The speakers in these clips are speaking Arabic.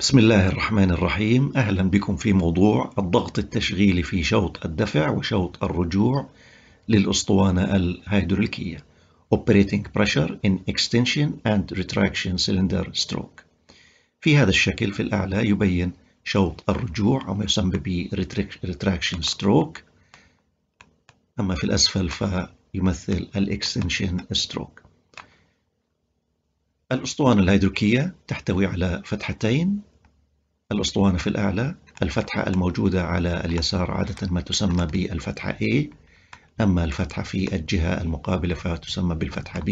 بسم الله الرحمن الرحيم أهلا بكم في موضوع الضغط التشغيلي في شوط الدفع وشوط الرجوع للأسطوانة الهيدروليكية Operating Pressure in Extension and Retraction Cylinder Stroke في هذا الشكل في الأعلى يبين شوط الرجوع أو ما يسمى ب Retraction Stroke أما في الأسفل فيمثل الإكستنشن Stroke الأسطوانة الهيدروكية تحتوي على فتحتين الأسطوانة في الأعلى الفتحة الموجودة على اليسار عادة ما تسمى بالفتحة A أما الفتحة في الجهة المقابلة فتسمى بالفتحة B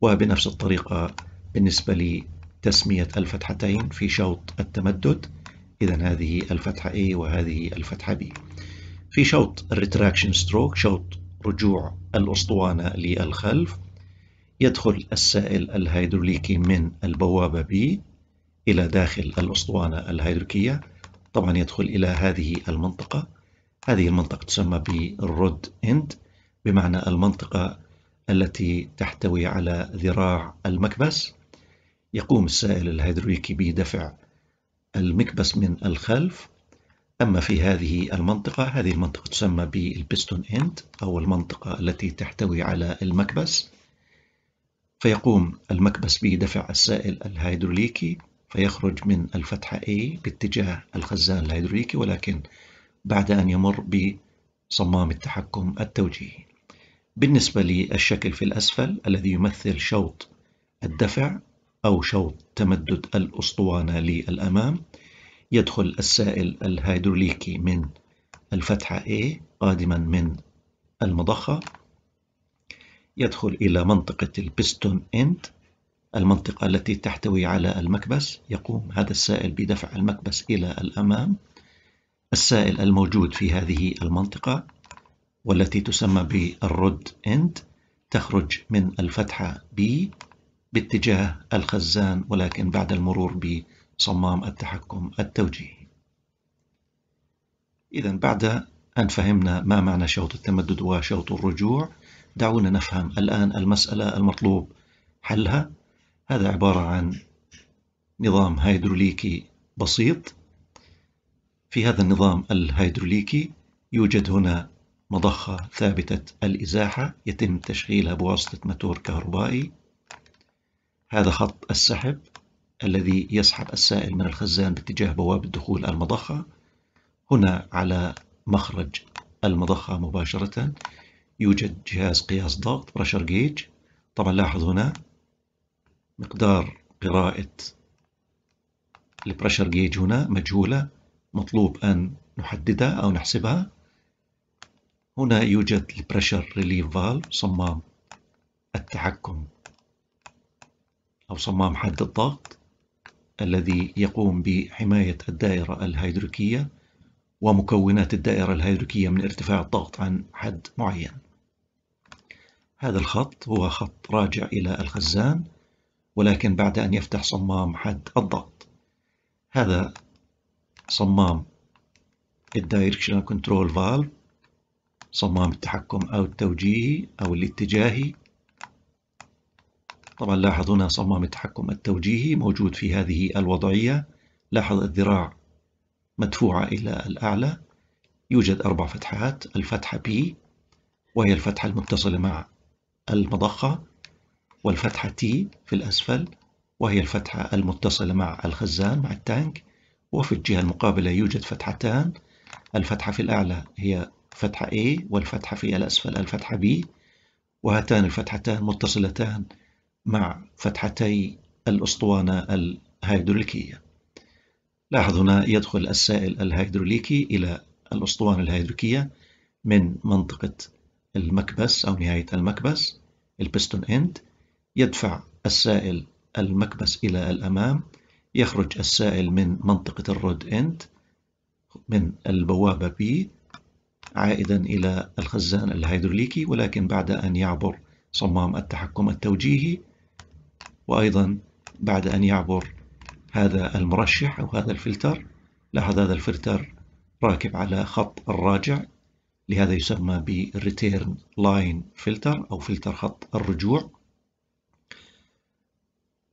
وبنفس الطريقة بالنسبة لتسمية الفتحتين في شوط التمدد إذا هذه الفتحة A وهذه الفتحة B في شوط الريتراكشن ستروك شوط رجوع الأسطوانة للخلف يدخل السائل الهيدروليكي من البوابة B إلى داخل الأسطوانة الهيدروكية طبعا يدخل إلى هذه المنطقة هذه المنطقة تسمى بالرود إند بمعنى المنطقة التي تحتوي على ذراع المكبس يقوم السائل الهيدروليكي بدفع المكبس من الخلف أما في هذه المنطقة هذه المنطقة تسمى بالبستون إند أو المنطقة التي تحتوي على المكبس فيقوم المكبس بدفع السائل الهيدروليكي فيخرج من الفتحة A باتجاه الخزان الهيدروليكي ولكن بعد أن يمر بصمام التحكم التوجيهي بالنسبة للشكل في الأسفل الذي يمثل شوط الدفع أو شوط تمدد الأسطوانة للأمام يدخل السائل الهيدروليكي من الفتحة A قادما من المضخة يدخل إلى منطقة البستون إند المنطقة التي تحتوي على المكبس يقوم هذا السائل بدفع المكبس إلى الأمام السائل الموجود في هذه المنطقة والتي تسمى بالرد إند تخرج من الفتحة B باتجاه الخزان ولكن بعد المرور بصمام التحكم التوجيهي إذا بعد أن فهمنا ما معنى شوط التمدد وشوط الرجوع دعونا نفهم الآن المسألة المطلوب حلها هذا عبارة عن نظام هيدروليكي بسيط في هذا النظام الهيدروليكي يوجد هنا مضخة ثابتة الإزاحة يتم تشغيلها بواسطة ماتور كهربائي هذا خط السحب الذي يسحب السائل من الخزان باتجاه بوابة دخول المضخة هنا على مخرج المضخة مباشرة يوجد جهاز قياس ضغط pressure جيج طبعا لاحظ هنا مقدار قراءة البرشر جيج هنا مجهولة مطلوب أن نحددها أو نحسبها هنا يوجد البرشر ريليف فال صمام التحكم أو صمام حد الضغط الذي يقوم بحماية الدائرة الهيدروكية ومكونات الدائرة الهيدروكية من ارتفاع الضغط عن حد معين هذا الخط هو خط راجع إلى الخزان ولكن بعد أن يفتح صمام حد الضغط هذا صمام الدايركشنال كنترول فالف صمام التحكم أو التوجيهي أو الاتجاهي طبعا لاحظ هنا صمام التحكم التوجيهي موجود في هذه الوضعية لاحظ الذراع مدفوعة إلى الأعلى يوجد أربع فتحات الفتحة P وهي الفتحة المتصلة مع المضخة والفتحة T في الأسفل وهي الفتحة المتصلة مع الخزان مع التانك وفي الجهة المقابلة يوجد فتحتان الفتحة في الأعلى هي فتحة A والفتحة في الأسفل الفتحة B وهاتان الفتحتان متصلتان مع فتحتي الأسطوانة الهيدروليكية لاحظ هنا يدخل السائل الهيدروليكي إلى الأسطوانة الهيدروليكية من منطقة المكبس أو نهاية المكبس البستون إند يدفع السائل المكبس إلى الأمام يخرج السائل من منطقة الرود إند من البوابة بي عائدا إلى الخزان الهيدروليكي ولكن بعد أن يعبر صمام التحكم التوجيهي وأيضا بعد أن يعبر هذا المرشح أو هذا الفلتر لاحظ هذا الفلتر راكب على خط الراجع لهذا يسمى بالريتيرن لاين فلتر أو فلتر خط الرجوع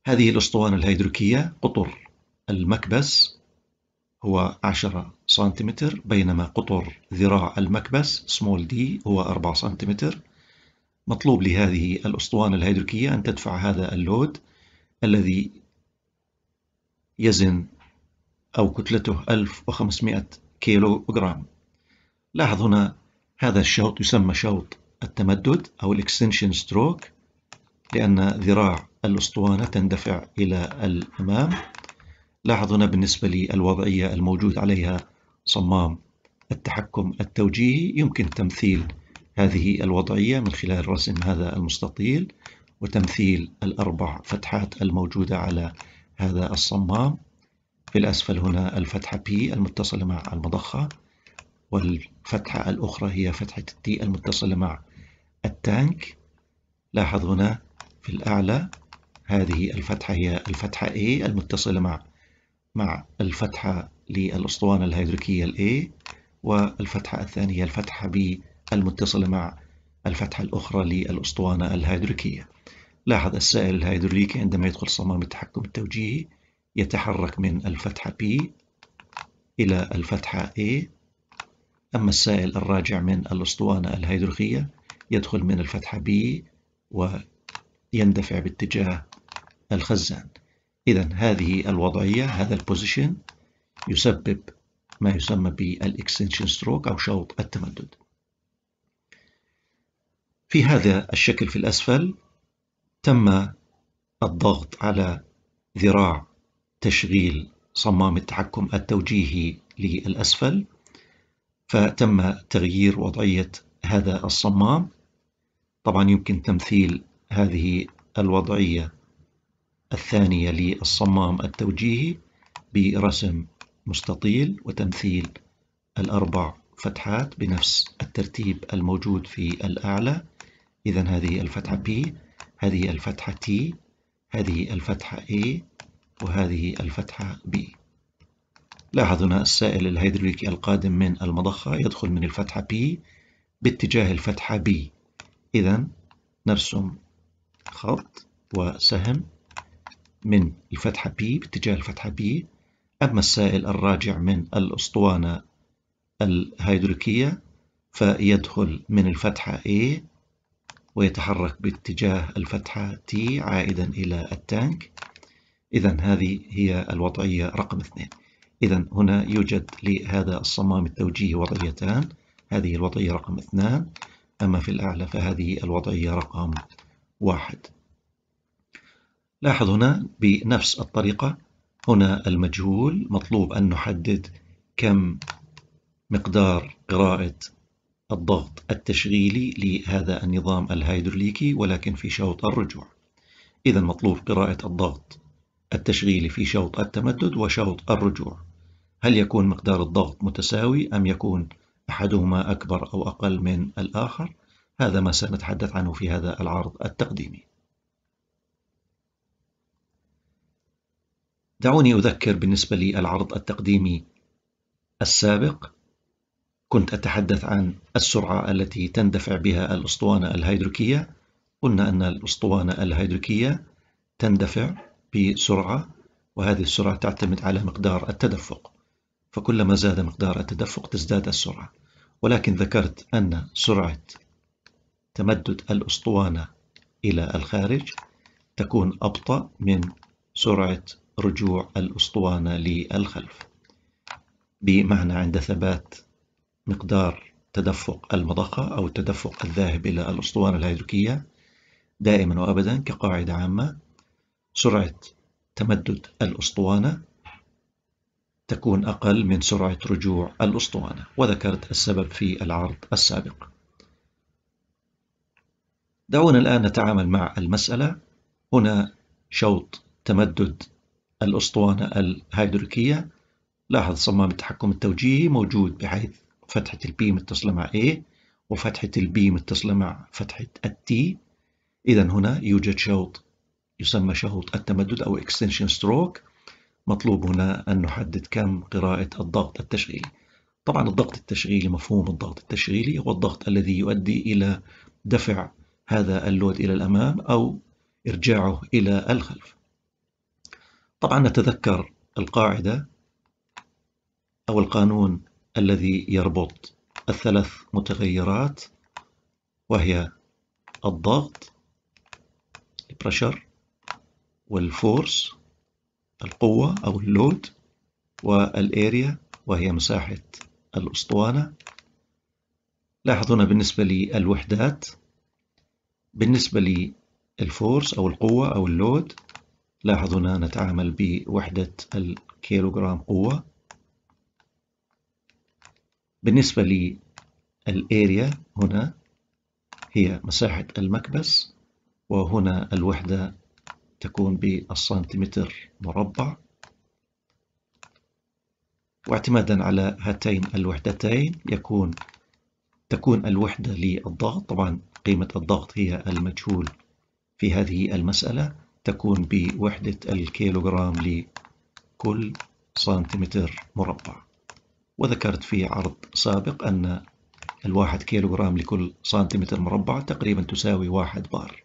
هذه الأسطوانة الهيدروكية قطر المكبس هو 10 سنتيمتر بينما قطر ذراع المكبس سمول دي هو 4 سنتيمتر مطلوب لهذه الأسطوانة الهيدروكية أن تدفع هذا اللود الذي يزن أو كتلته 1500 كيلو جرام لاحظ هنا هذا الشوط يسمى شوط التمدد أو الاكستنشن ستروك لأن ذراع الأسطوانة تندفع إلى الأمام لاحظ هنا بالنسبة للوضعية الموجود عليها صمام التحكم التوجيهي يمكن تمثيل هذه الوضعية من خلال رسم هذا المستطيل وتمثيل الأربع فتحات الموجودة على هذا الصمام في الأسفل هنا الفتحة P المتصلة مع المضخة والفتحة الأخرى هي فتحة T المتصلة مع التانك لاحظ هنا في الأعلى هذه الفتحة هي الفتحة A المتصلة مع مع الفتحة للأسطوانة الهيدروكية A والفتحة الثانية هي الفتحة B المتصلة مع الفتحة الأخرى للأسطوانة الهيدروكية لاحظ السائل الهيدروليكي عندما يدخل صمام التحكم التوجيهي يتحرك من الفتحة B إلى الفتحة A أما السائل الراجع من الأسطوانة الهيدروكية يدخل من الفتحة B ويندفع باتجاه الخزان إذا هذه الوضعية هذا البوزيشن يسبب ما يسمى بالإكستنشن ستروك أو شوط التمدد في هذا الشكل في الأسفل تم الضغط على ذراع تشغيل صمام التحكم التوجيهي للأسفل فتم تغيير وضعية هذا الصمام طبعا يمكن تمثيل هذه الوضعية الثانية للصمام التوجيهي برسم مستطيل وتمثيل الأربع فتحات بنفس الترتيب الموجود في الأعلى إذا هذه الفتحة P هذه الفتحة T هذه الفتحة A وهذه الفتحة B لاحظ هنا السائل الهيدروليكي القادم من المضخة يدخل من الفتحة P باتجاه الفتحة B إذا نرسم خط وسهم من الفتحة بي باتجاه الفتحة بي أما السائل الراجع من الأسطوانة الهيدروليكية فيدخل من الفتحة A ويتحرك باتجاه الفتحة T عائدا إلى التانك إذا هذه هي الوضعية رقم اثنين إذا هنا يوجد لهذا الصمام التوجيهي وضعيتان هذه الوضعية رقم اثنان أما في الأعلى فهذه الوضعية رقم واحد لاحظ هنا بنفس الطريقة هنا المجهول مطلوب أن نحدد كم مقدار قراءة الضغط التشغيلي لهذا النظام الهيدروليكي ولكن في شوط الرجوع إذا مطلوب قراءة الضغط التشغيلي في شوط التمدد وشوط الرجوع هل يكون مقدار الضغط متساوي أم يكون أحدهما أكبر أو أقل من الآخر؟ هذا ما سنتحدث عنه في هذا العرض التقديمي دعوني أذكر بالنسبة للعرض التقديمي السابق كنت أتحدث عن السرعة التي تندفع بها الأسطوانة الهيدروكية قلنا أن الأسطوانة الهيدروكية تندفع بسرعة وهذه السرعة تعتمد على مقدار التدفق فكلما زاد مقدار التدفق تزداد السرعة ولكن ذكرت أن سرعة تمدد الأسطوانة إلى الخارج تكون أبطأ من سرعة رجوع الأسطوانة للخلف بمعنى عند ثبات مقدار تدفق المضخة أو التدفق الذاهب إلى الأسطوانة الهيدروكية دائما وأبدا كقاعدة عامة سرعة تمدد الأسطوانة تكون أقل من سرعة رجوع الأسطوانة وذكرت السبب في العرض السابق دعونا الآن نتعامل مع المسألة هنا شوط تمدد الأسطوانة الهيدروكية لاحظ صمام التحكم التوجيهي موجود بحيث فتحة البي متصلة مع A وفتحة البي متصلة مع فتحة التي إذا هنا يوجد شوط يسمى شوط التمدد أو extension stroke مطلوب هنا أن نحدد كم قراءة الضغط التشغيلي طبعا الضغط التشغيلي مفهوم الضغط التشغيلي هو الضغط الذي يؤدي إلى دفع هذا اللود إلى الأمام أو إرجاعه إلى الخلف طبعا نتذكر القاعدة أو القانون الذي يربط الثلاث متغيرات وهي الضغط pressure والفورس القوة أو اللود والاريا وهي مساحة الأسطوانة لاحظونا بالنسبة للوحدات بالنسبة للفورس أو القوة أو اللود لاحظ هنا نتعامل بوحدة الكيلوغرام قوة بالنسبة للاريا هنا هي مساحة المكبس وهنا الوحدة تكون بالسنتيمتر مربع واعتمادا على هاتين الوحدتين يكون تكون الوحدة للضغط طبعا قيمة الضغط هي المجهول في هذه المسألة تكون بوحدة الكيلوغرام لكل سنتيمتر مربع وذكرت في عرض سابق أن الواحد كيلوغرام لكل سنتيمتر مربع تقريبا تساوي واحد بار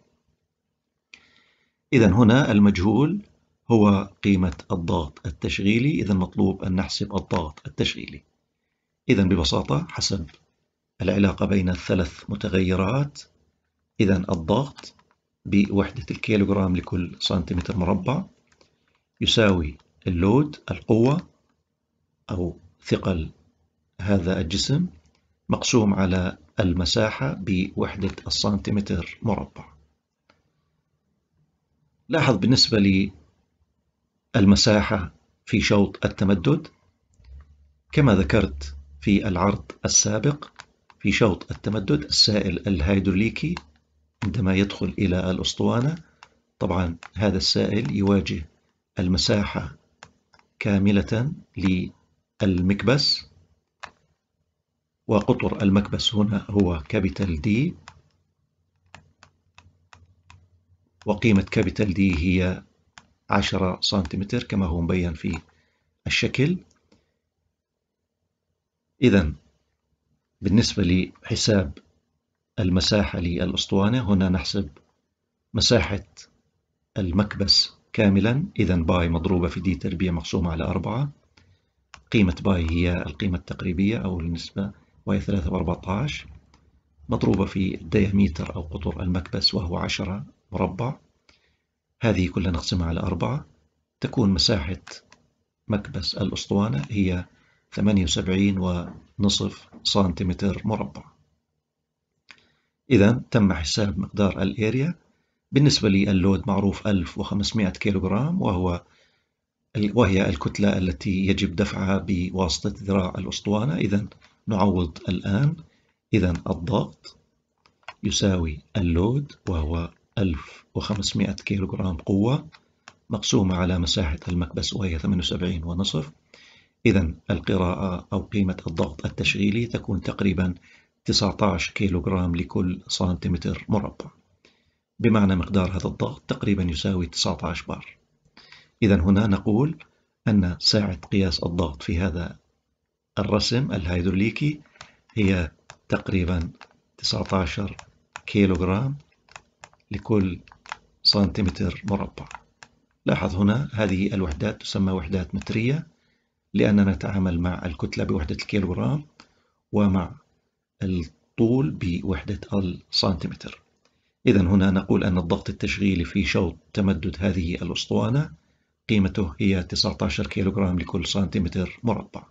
إذا هنا المجهول هو قيمة الضغط التشغيلي إذا مطلوب أن نحسب الضغط التشغيلي إذا ببساطة حسب العلاقة بين الثلاث متغيرات إذا الضغط بوحدة الكيلوغرام لكل سنتيمتر مربع يساوي اللود القوة أو ثقل هذا الجسم مقسوم على المساحة بوحدة السنتيمتر مربع لاحظ بالنسبة للمساحة في شوط التمدد كما ذكرت في العرض السابق في شوط التمدد السائل الهيدروليكي عندما يدخل إلى الأسطوانة طبعا هذا السائل يواجه المساحة كاملة للمكبس وقطر المكبس هنا هو كابيتال دي وقيمة كابيتال دي هي 10 سنتيمتر كما هو مبين في الشكل إذا بالنسبة لحساب المساحة للأسطوانة هنا نحسب مساحة المكبس كاملا إذا باي مضروبة في دي تربيع مقسومة على أربعة قيمة باي هي القيمة التقريبية أو النسبة وهي ثلاثة وأربعتاش مضروبة في الدياميتر أو قطر المكبس وهو عشرة مربع هذه كلها نقسمها على أربعة تكون مساحة مكبس الأسطوانة هي ثمانية وسبعين ونصف سنتيمتر مربع إذا تم حساب مقدار الاريا بالنسبة لي اللود معروف 1500 كيلوغرام وهو وهي الكتلة التي يجب دفعها بواسطة ذراع الأسطوانة إذا نعوض الآن إذا الضغط يساوي اللود وهو 1500 كيلوغرام قوة مقسومة على مساحة المكبس وهي 78 ونصف إذا القراءة أو قيمة الضغط التشغيلي تكون تقريبا 19 كيلوغرام لكل سنتيمتر مربع بمعنى مقدار هذا الضغط تقريبا يساوي 19 بار إذا هنا نقول أن ساعة قياس الضغط في هذا الرسم الهيدروليكي هي تقريبا 19 كيلوغرام لكل سنتيمتر مربع لاحظ هنا هذه الوحدات تسمى وحدات مترية لأننا نتعامل مع الكتلة بوحدة الكيلوغرام ومع الطول بوحدة السنتيمتر إذا هنا نقول أن الضغط التشغيلي في شوط تمدد هذه الأسطوانة قيمته هي 19 كيلوغرام لكل سنتيمتر مربع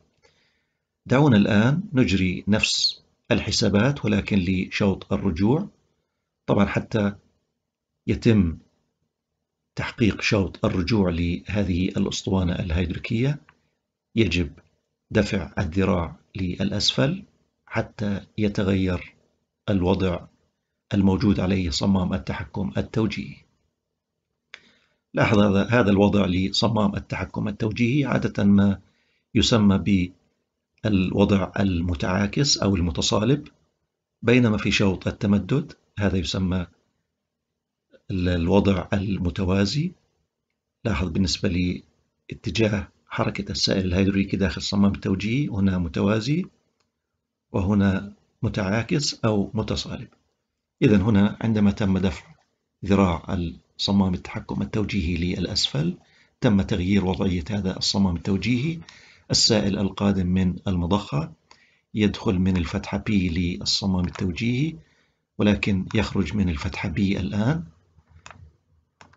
دعونا الآن نجري نفس الحسابات ولكن لشوط الرجوع طبعا حتى يتم تحقيق شوط الرجوع لهذه الأسطوانة الهيدريكية يجب دفع الذراع للأسفل حتى يتغير الوضع الموجود عليه صمام التحكم التوجيهي لاحظ هذا الوضع لصمام التحكم التوجيهي عادة ما يسمى بالوضع المتعاكس أو المتصالب بينما في شوط التمدد هذا يسمى الوضع المتوازي لاحظ بالنسبة لاتجاه حركة السائل الهيدروليكي داخل الصمام التوجيهي هنا متوازي وهنا متعاكس أو متصالب إذا هنا عندما تم دفع ذراع الصمام التحكم التوجيهي للأسفل تم تغيير وضعية هذا الصمام التوجيهي السائل القادم من المضخة يدخل من الفتحة P للصمام التوجيهي ولكن يخرج من الفتحة B الآن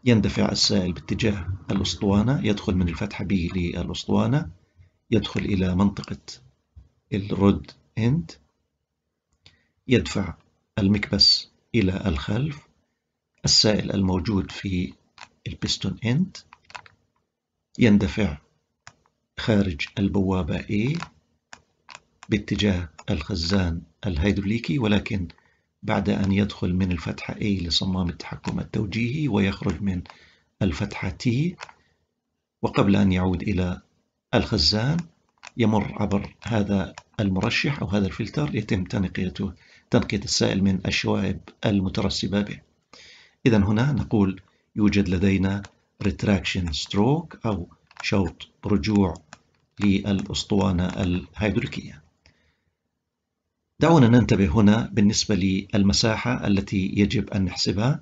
يندفع السائل باتجاه الأسطوانة يدخل من الفتحة B للأسطوانة يدخل إلى منطقة الرد end يدفع المكبس إلى الخلف السائل الموجود في البستون end يندفع خارج البوابة A باتجاه الخزان الهيدروليكي ولكن بعد أن يدخل من الفتحة A لصمام التحكم التوجيهي ويخرج من الفتحة T وقبل أن يعود إلى الخزان يمر عبر هذا المرشح أو هذا الفلتر يتم تنقيته تنقية السائل من الشوائب المترسبة به إذا هنا نقول يوجد لدينا retraction stroke أو شوط رجوع للأسطوانة الهيدروليكية دعونا ننتبه هنا بالنسبة للمساحة التي يجب أن نحسبها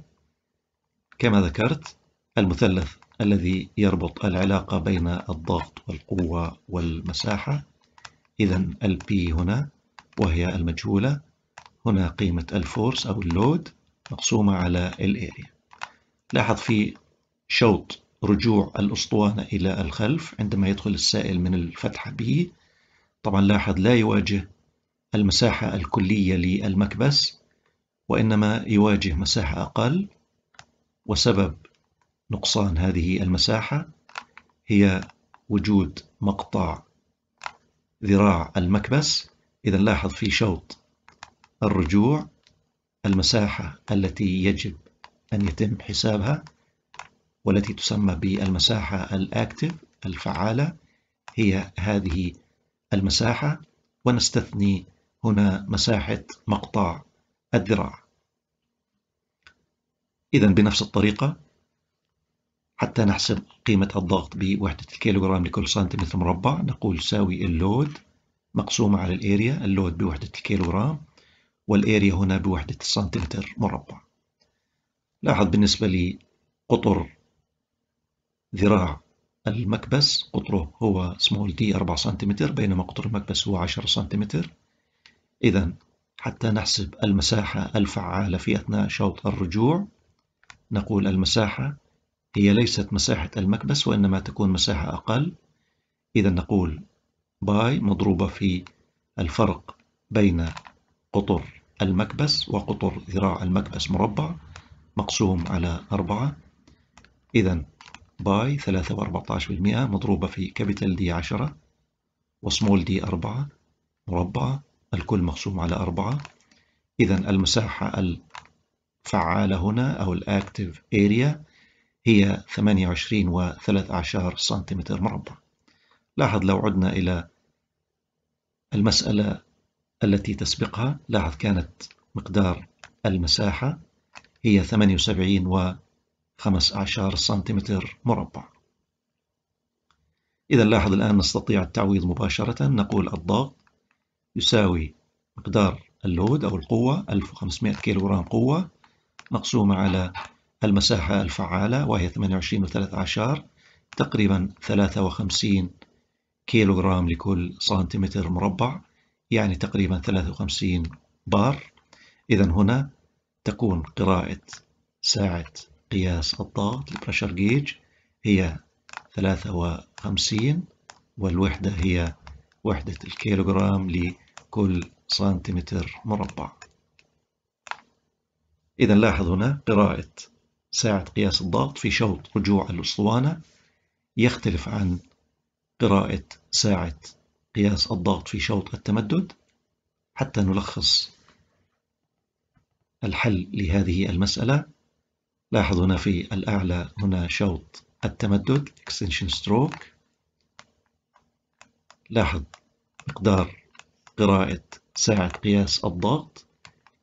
كما ذكرت المثلث الذي يربط العلاقة بين الضغط والقوة والمساحة إذا البي هنا وهي المجهولة هنا قيمة الفورس أو اللود مقسومة على الاريا لاحظ في شوط رجوع الأسطوانة إلى الخلف عندما يدخل السائل من الفتحة B طبعا لاحظ لا يواجه المساحة الكلية للمكبس وإنما يواجه مساحة أقل وسبب نقصان هذه المساحة هي وجود مقطع ذراع المكبس إذا لاحظ في شوط الرجوع المساحة التي يجب أن يتم حسابها والتي تسمى بالمساحة الأكتف الفعالة هي هذه المساحة ونستثني هنا مساحة مقطع الذراع إذا بنفس الطريقة حتى نحسب قيمة الضغط بوحدة الكيلوغرام لكل سنتيمتر مربع نقول ساوي اللود مقسومة على الاريا اللود بوحدة الكيلوغرام والاريا هنا بوحدة السنتيمتر مربع لاحظ بالنسبة لقطر ذراع المكبس قطره هو سمول دي 4 سنتيمتر بينما قطر المكبس هو 10 سنتيمتر إذا حتى نحسب المساحة الفعالة في أثناء شوط الرجوع نقول المساحة هي ليست مساحة المكبس وإنما تكون مساحة أقل إذا نقول باي مضروبة في الفرق بين قطر المكبس وقطر ذراع المكبس مربع مقسوم على أربعة إذا باي ثلاثة وأربعتاش بالمئة مضروبة في كابيتال دي عشرة وسمول دي أربعة مربعة الكل مقسوم على أربعة إذا المساحة الفعالة هنا أو الأكتيف أريا هي 28 وثلاث أعشار سنتيمتر مربع لاحظ لو عدنا إلى المسألة التي تسبقها لاحظ كانت مقدار المساحة هي 78 و أعشار سنتيمتر مربع إذا لاحظ الآن نستطيع التعويض مباشرة نقول الضغط يساوي مقدار اللود أو القوة 1500 كيلوغرام قوة مقسومة على المساحة الفعالة وهي 28 و 13 تقريبا 53 كيلوغرام لكل سنتيمتر مربع يعني تقريبا 53 بار إذا هنا تكون قراءة ساعة قياس الضغط البريشر جيج هي 53 والوحدة هي وحدة الكيلوغرام لكل سنتيمتر مربع إذا لاحظ هنا قراءة ساعة قياس الضغط في شوط رجوع الأسطوانة يختلف عن قراءة ساعة قياس الضغط في شوط التمدد حتى نلخص الحل لهذه المسألة لاحظ هنا في الأعلى هنا شوط التمدد extension stroke لاحظ مقدار قراءة ساعة قياس الضغط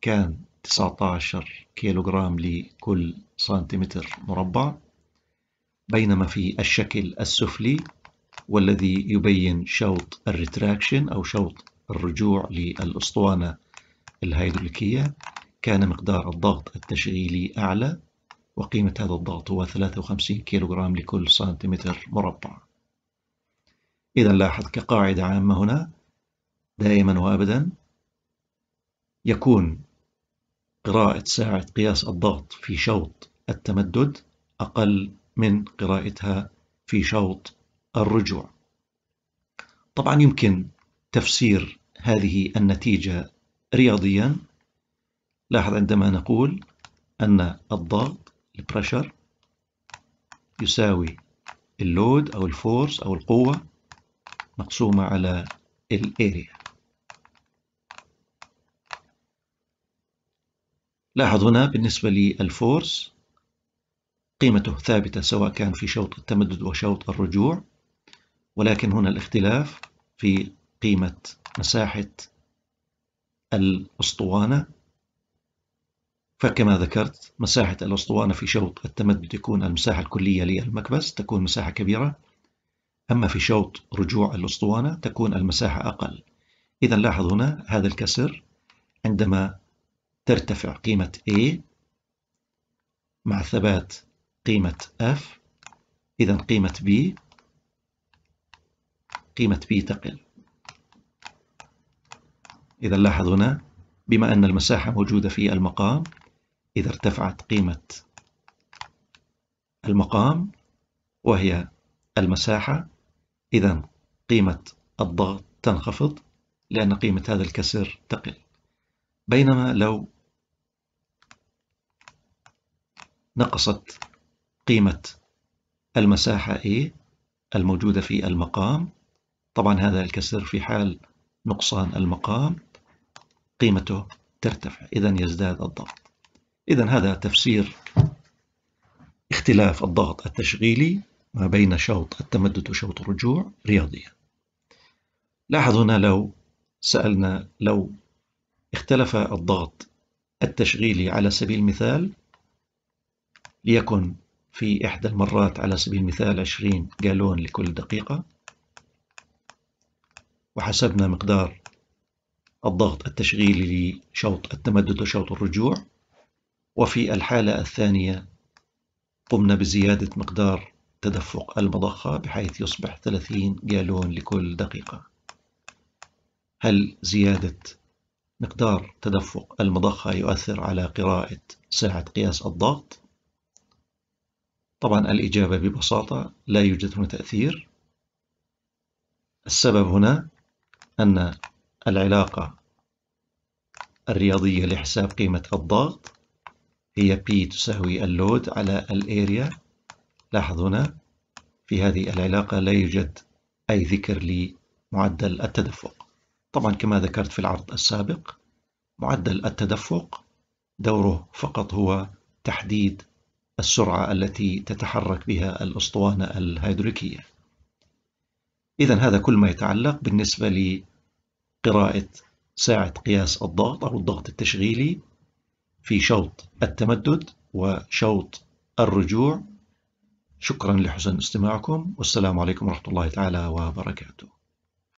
كان 19 كيلوغرام لكل سنتيمتر مربع بينما في الشكل السفلي والذي يبين شوط الريتراكشن أو شوط الرجوع للأسطوانة الهيدروليكية كان مقدار الضغط التشغيلي أعلى وقيمة هذا الضغط هو 53 كيلوغرام لكل سنتيمتر مربع إذا لاحظ كقاعدة عامة هنا دائما وأبدا يكون قراءة ساعة قياس الضغط في شوط التمدد أقل من قراءتها في شوط الرجوع طبعا يمكن تفسير هذه النتيجة رياضيا لاحظ عندما نقول أن الضغط pressure يساوي اللود أو الفورس أو القوة مقسومة على الاريا لاحظ هنا بالنسبة للفورس قيمته ثابتة سواء كان في شوط التمدد وشوط الرجوع ولكن هنا الاختلاف في قيمة مساحة الأسطوانة فكما ذكرت مساحة الأسطوانة في شوط التمدد تكون المساحة الكلية للمكبس تكون مساحة كبيرة أما في شوط رجوع الأسطوانة تكون المساحة أقل إذا لاحظ هنا هذا الكسر عندما ترتفع قيمة A مع ثبات قيمة F إذا قيمة B قيمة B تقل إذا لاحظ هنا بما أن المساحة موجودة في المقام إذا ارتفعت قيمة المقام وهي المساحة إذا قيمة الضغط تنخفض لأن قيمة هذا الكسر تقل بينما لو نقصت قيمة المساحة A الموجودة في المقام طبعا هذا الكسر في حال نقصان المقام قيمته ترتفع إذا يزداد الضغط إذا هذا تفسير اختلاف الضغط التشغيلي ما بين شوط التمدد وشوط الرجوع رياضيا لاحظ هنا لو سألنا لو اختلف الضغط التشغيلي على سبيل المثال ليكن في إحدى المرات على سبيل المثال 20 جالون لكل دقيقة وحسبنا مقدار الضغط التشغيلي لشوط التمدد وشوط الرجوع وفي الحالة الثانية قمنا بزيادة مقدار تدفق المضخة بحيث يصبح 30 جالون لكل دقيقة هل زيادة مقدار تدفق المضخة يؤثر على قراءة ساعة قياس الضغط؟ طبعا الإجابة ببساطة لا يوجد هنا تأثير السبب هنا أن العلاقة الرياضية لحساب قيمة الضغط هي P تساوي اللود على الاريا لاحظ هنا في هذه العلاقة لا يوجد أي ذكر لمعدل التدفق طبعا كما ذكرت في العرض السابق معدل التدفق دوره فقط هو تحديد السرعة التي تتحرك بها الأسطوانة الهيدروليكية إذا هذا كل ما يتعلق بالنسبة لقراءة ساعة قياس الضغط أو الضغط التشغيلي في شوط التمدد وشوط الرجوع شكرا لحسن استماعكم والسلام عليكم ورحمة الله تعالى وبركاته